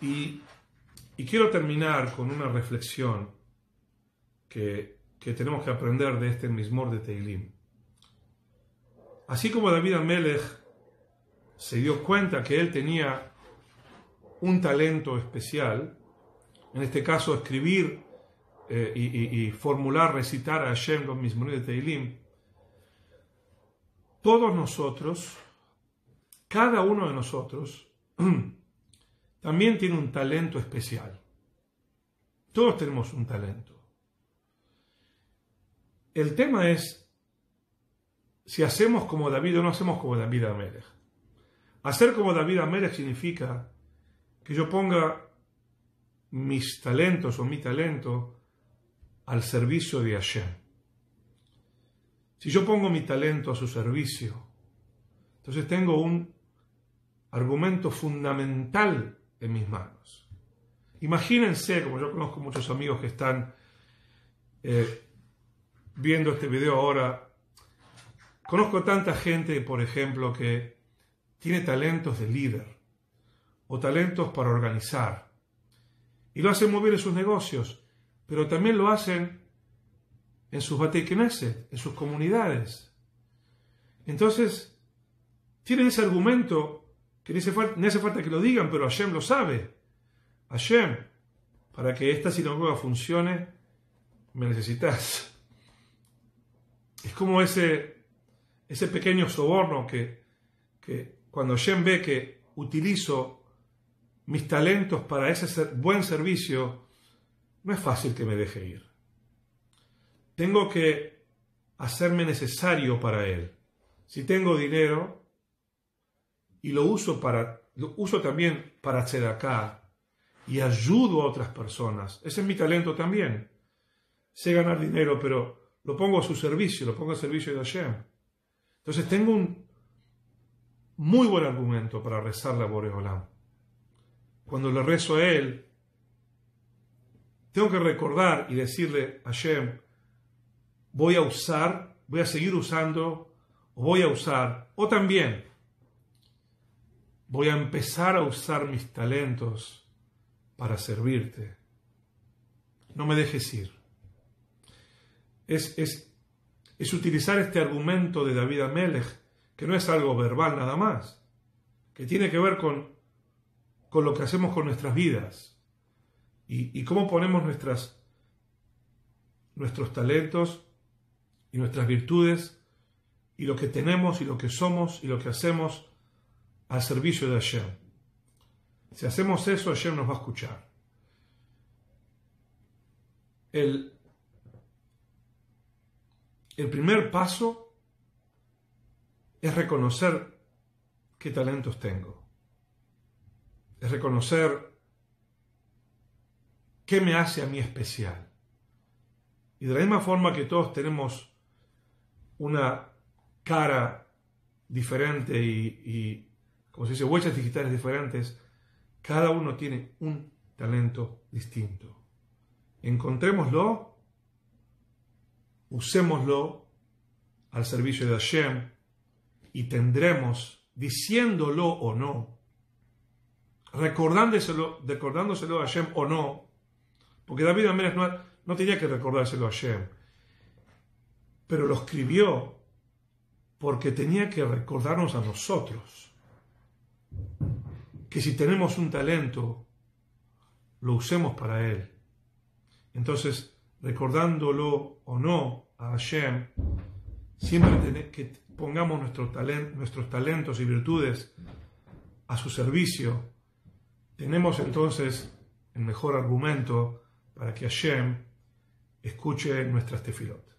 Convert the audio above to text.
Y, quiero terminar con una reflexión que, tenemos que aprender de este mismor de Teilim. Así como David Amelech se dio cuenta que él tenía un talento especial, en este caso escribir eh, y, formular, recitar a Hashem los mismos de Teilim, todos nosotros, cada uno de nosotros, también tiene un talento especial. Todos tenemos un talento. El tema es si hacemos como David o no hacemos como David Amérez. Hacer como David Amérez significa que yo ponga mis talentos o mi talento al servicio de Hashem. Si yo pongo mi talento a su servicio, entonces tengo un argumento fundamental en mis manos. Imagínense, como yo conozco muchos amigos que están eh, viendo este video ahora, conozco tanta gente, por ejemplo, que tiene talentos de líder o talentos para organizar y lo hacen muy bien en sus negocios, pero también lo hacen en sus batequineses, en sus comunidades. Entonces, tienen ese argumento que ni hace, falta, que lo digan, pero Hashem lo sabe. Hashem, para que esta sinagoga funcione, me necesitas. Es como ese, ese pequeño soborno que, que cuando Hashem ve que utilizo mis talentos para ese buen servicio, no es fácil que me deje ir. Tengo que hacerme necesario para Él. Si tengo dinero, y lo uso, para, lo uso también para hacer y ayudo a otras personas. Ese es mi talento también. Sé ganar dinero, pero lo pongo a su servicio, lo pongo al servicio de Hashem. Entonces tengo un muy buen argumento para rezarle a Boreolam. Cuando le rezo a él, tengo que recordar y decirle a Hashem, voy a usar, voy a seguir usando, o voy a usar, o también Voy a empezar a usar mis talentos para servirte. No me dejes ir. Es, es, es utilizar este argumento de David Amelech, que no es algo verbal nada más, que tiene que ver con, con lo que hacemos con nuestras vidas y, cómo ponemos nuestras, nuestros talentos y nuestras virtudes y lo que tenemos y lo que somos y lo que hacemos al servicio de ayer. Si hacemos eso, ayer nos va a escuchar. El, el primer paso es reconocer qué talentos tengo. Es reconocer qué me hace a mí especial. Y de la misma forma que todos tenemos una cara diferente y como se dice, huellas digitales diferentes, cada uno tiene un talento distinto. Encontrémoslo, usémoslo al servicio de Hashem y tendremos, diciéndolo o no, recordándoselo, a Hashem o no, porque David Amérez no, no tenía que recordárselo a Hashem, pero lo escribió porque tenía que recordarnos a nosotros que si tenemos un talento, lo usemos para Él. Entonces, recordándolo o no a Hashem, siempre que pongamos nuestro talent, nuestros talentos y virtudes a su servicio, tenemos entonces el mejor argumento para que Hashem escuche nuestras tefilot.